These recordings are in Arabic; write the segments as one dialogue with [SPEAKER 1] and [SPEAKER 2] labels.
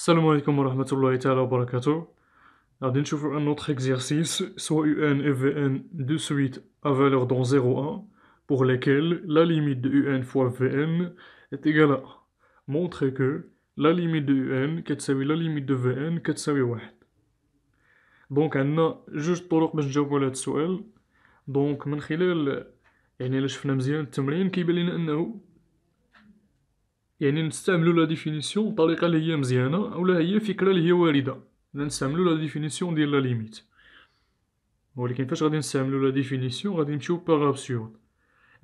[SPEAKER 1] Salam aleykoum wa rahmatou Allah wa ta'ala Nous allons voir un autre exercice soit UN et VN de suite à valeur dans 0,1 pour lequel la limite de UN fois VN est égale à Montrez que la limite de UN est la limite de VN qui à 1 Donc nous avons juste une façon de répondre à cette question Donc, nous avons vu bien que la question est يعني نستعملوا لا ديفينيسيون بطريقه اللي هي مزيانه ولا هي فكره اللي هي وارده نستعملوا لا ديفينيسيون ديال لا ليميت ولكن فاش غادي نستعملو لا ديفينيسيون غادي نمشيو بار ابسيورد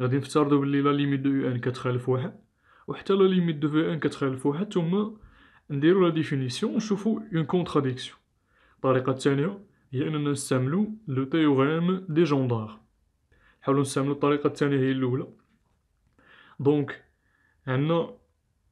[SPEAKER 1] غادي نفترضوا بلي لا ليميت دو ان كتخالف واحد وحتى لا ليميت دو ان كتخالف واحد ثم نديرو لا ديفينيسيون نشوفو اون كونتراديكسيون الطريقه الثانيه هي اننا نستعملو لو تيوغرام دي جوندار نحاولو نستعملو الطريقه الثانيه هي الاولى دونك عندنا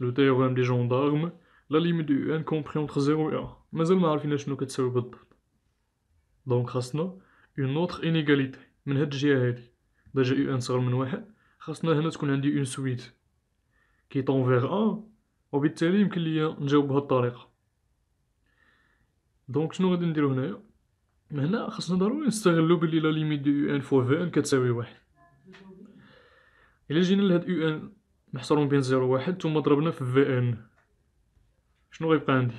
[SPEAKER 1] لو تيغرام دي جوندارم لا ليميت دو ان كومبري اونتر 0 و 1 مازال ما عارفين شنو كتساوي بالضبط دونك خاصنا اون اوتر انيغاليتي من هاد الجهه هادي ديجا يو ان صغر من واحد خاصنا هنا تكون عندي اون سويت كي طون فيغ ان وبالتالي يمكن ليا نجاوب بهاد الطريقه دونك شنو غادي نديرو هنايا هنا خاصنا ضروري نستغلو بلي لا ليميت دو يو ان فو في ان كتساوي واحد الا جينا لهاد يو ان محصورون بين زيرو واحد ثم ضربنا في في ان شنو غيبقى عندي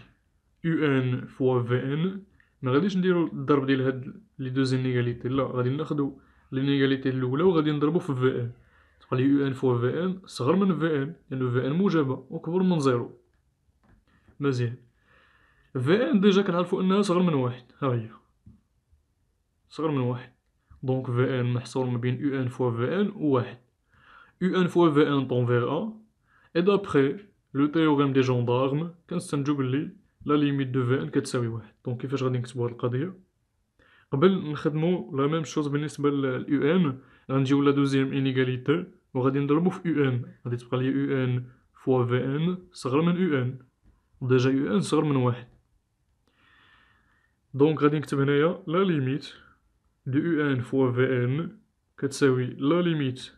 [SPEAKER 1] يو ان فوا في ان ما غاديش نديرو الضرب ديال هاد لي دو زينيغاليتي لا غادي ناخدو لينيغاليتي الاولى وغادي نضربو في في ان تبقى لي يو ان فوا في ان صغر من في ان لانه في ان موجبه وكبر من زيرو مزيان في ان ديجا كنعرفو انها صغر من واحد ها هي صغر من واحد دونك في ان محصور ما بين يو ان فوا في ان وواحد un fois VN 1 temps VA, et d'après le théorème des gendarmes, qu'est-ce que ça la limite de VN 1 qu'est-ce Donc, il faut que je regarde le cas de Après, la même chose pour l'UN, on a la deuxième inégalité, on va dire le UN, on va dire UN fois VN, ça sera UN. Déjà, UN sera même 1. Donc, on va dire la limite de UN fois VN, qu'est-ce que ça veut dire euh, La limite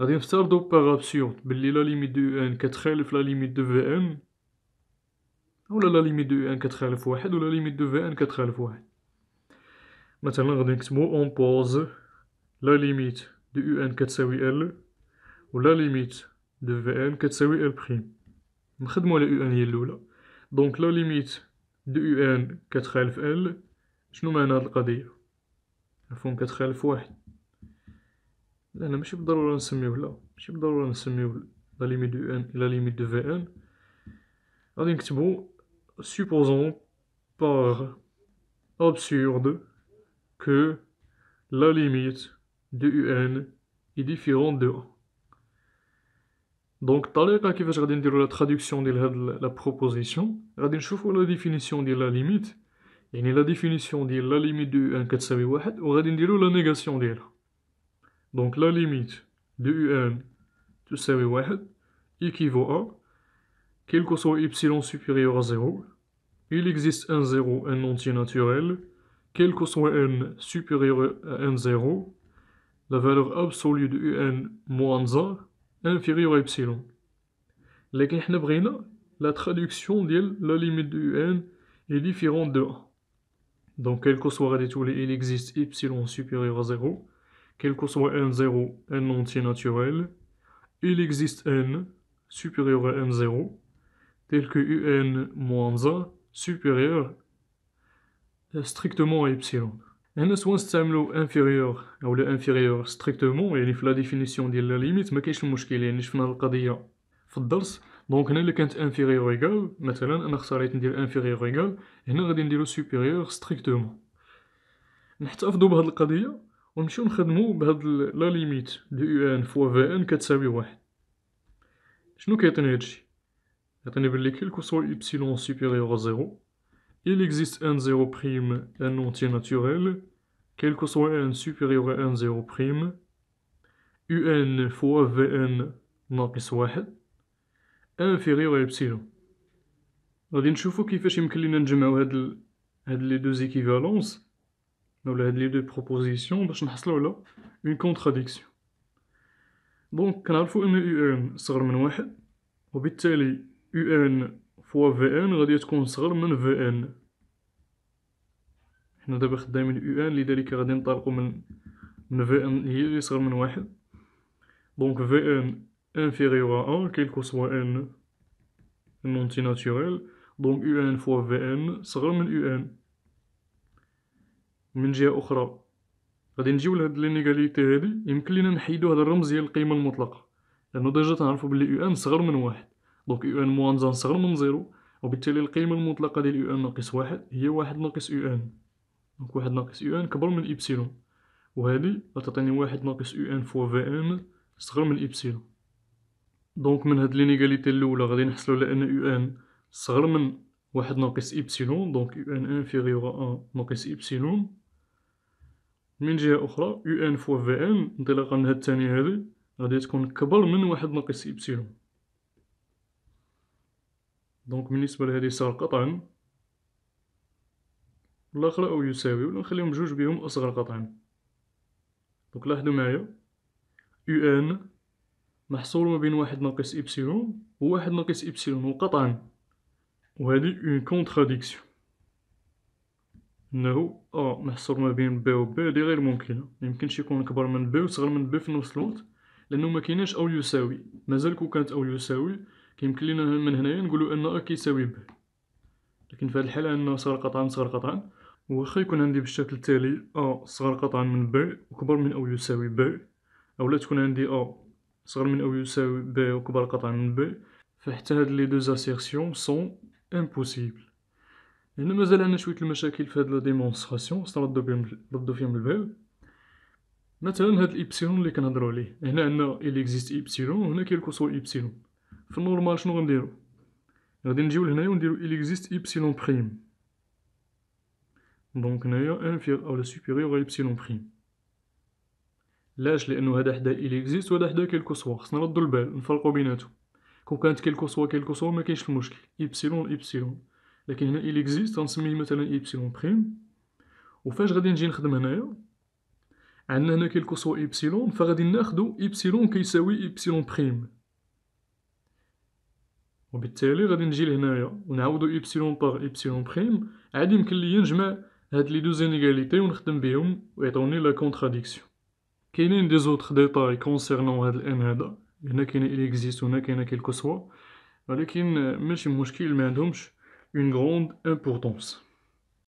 [SPEAKER 1] غادي نفترضو باغ ابسيورد بلي لا ليميت دو ان كتخالف لا ليميت دو في ان ولا لا ليميت دو ان كتخالف واحد ولا ليميت دو في ان كتخالف واحد مثلا غادي نكتبو اون بوز لا ليميت دو ان كتساوي ال ولا ليميت دو في ان كتساوي ال بريم نخدمو على او ان هي الاولى دونك لا ليميت دو ان كتخالف ال شنو معنى هاد القضيه مفهوم كتخالف واحد Là, on ne va pas la limite de UN et la limite de VN. On va écrire, supposons, par absurde, que la limite de UN est différente de A. Donc, de cette manière, on va la traduction de la proposition. On va voir la définition de la limite. cest à la définition de la limite de UN qui est 1, on va faire la négation de la donc la limite de U1 série 1 équivaut à quel que soit y supérieur à 0 il existe un 0 un entier naturel quel que soit n supérieur à n 0 la valeur absolue de un moins 1 inférieur à epsilon L'équipe la traduction de la limite de un est différente de 1 donc quel que soit il existe y supérieur à 0 quel que soit n0 un entier naturel, il existe n supérieur à n0, tel que un moins 1 supérieur strictement à epsilon. n s inférieur ou inférieur strictement, et la définition de la limite, mais il ce que je veux dire donc, on a le quant inférieur égal, maintenant, on a le dire inférieur égal, et on a le supérieur strictement. nous le cas de ونمشيو نخدمو بهاد لا ليميت دو يو ان فوا في ان كتساوي واحد شنو كيعطيني هادشي يعطيني بلي كو سوا ايبسيلون سوبيريور زيرو il existe un 0 prime un entier naturel quel que soit un supérieur à un 0 prime un fois vn ناقص واحد انفيريور ايبسيلون غادي نشوفو كيفاش يمكن لينا نجمعو هاد هاد لي دو زيكيفالونس dans les deux propositions باش نحصلوا على une contradiction دونك كنعرفوا ان يو ان صغر من واحد وبالتالي يو ان فوا في ان غادي تكون صغر من في ان حنا دابا خدامين يو ان لذلك غادي نطلقوا من من في ان هي اللي صغر من واحد دونك في ان inférieur à 1 quel que soit n un anti-naturel donc un fois vn صغر من un ومن جهه اخرى غادي نجيو لهاد لينيغاليتي هادي يمكن لينا نحيدو هاد الرمز ديال القيمه المطلقه لانه ديجا تنعرفو بلي يو ان صغر من واحد دونك يو ان موان زان صغر من زيرو وبالتالي القيمه المطلقه ديال يو ان ناقص واحد هي واحد ناقص يو ان دونك واحد ناقص يو ان كبر من ايبسيلون وهادي غتعطيني واحد ناقص يو ان فوا في ان صغر من ايبسيلون دونك من هاد لينيغاليتي الاولى غادي نحصلو على ان يو ان صغر من واحد ناقص ايبسيلون دونك يو ان انفيريور ا ناقص ايبسيلون من جهة أخرى يو ان فوا في ان انطلاقا من هاد الثانية هادي غادي تكون كبر من واحد ناقص إبسيلون دونك بالنسبة لهادي صار قطعا الآخر أو يساوي ولا نخليهم جوج بيهم أصغر قطعا دونك لاحظوا معايا يو ان محصور ما بين واحد ناقص إبسيلون وواحد ناقص إبسيلون وقطعا وهذه اون كونتراديكسيون انه ا آه، نحصر ما بين بي و بي هادي غير ممكنه ميمكنش يكون كبر من بي وصغر من بي في نفس الوقت لانه ما كايناش او يساوي مازال كون كانت او يساوي كيمكن لينا من هنايا نقولوا ان ا كيساوي بي لكن في هذه الحاله انه صغر قطعا صغر قطعا واخا يكون عندي بالشكل التالي ا آه، صغر قطعا من بي وكبر من او يساوي بي اولا تكون عندي ا آه، صغر من او يساوي بي وكبر قطعا من بي فحتى هاد لي دو اسيرسيون سون امبوسيبل هنا مازال عندنا شويه المشاكل في هاد لا ديمونستراسيون استردو بهم فيهم الباب مثلا هاد الابسيلون اللي كنهضروا عليه هنا عندنا il اكزيست ايبسيلون وهنا كاين الكوسو ايبسيلون في النورمال شنو غنديرو غادي نجيو لهنايا ونديروا il اكزيست ايبسيلون بريم دونك هنايا ان في او لا سوبيريور ايبسيلون بريم لاش لانه هذا حدا il اكزيست وهذا حدا كاين الكوسو خصنا نردو البال نفرقو بيناتهم كون كانت كاين الكوسو كاين الكوسو ما كاينش المشكل ايبسيلون ايبسيلون لكن هنا إل إكزيست غنسميه مثلا إيبسيلون بخيم وفاش غادي نجي نخدم هنايا عندنا هنا كيلكوسو إيبسيلون فغادي ناخدو إيبسيلون كيساوي إيبسيلون بخيم وبالتالي غادي نجي لهنايا ونعوضو إيبسيلون باغ إيبسيلون بخيم عاد يمكن ليا نجمع هاد لي دو زينيغاليتي ونخدم بيهم ويعطوني لا كونتراديكسيون كاينين دي زوتر ديطاي كونسيرنون هاد الان هذا هنا كاين إل إكزيست هنا كاين كيلكو سوا ولكن ماشي مشكل ما عندهمش une grande importance.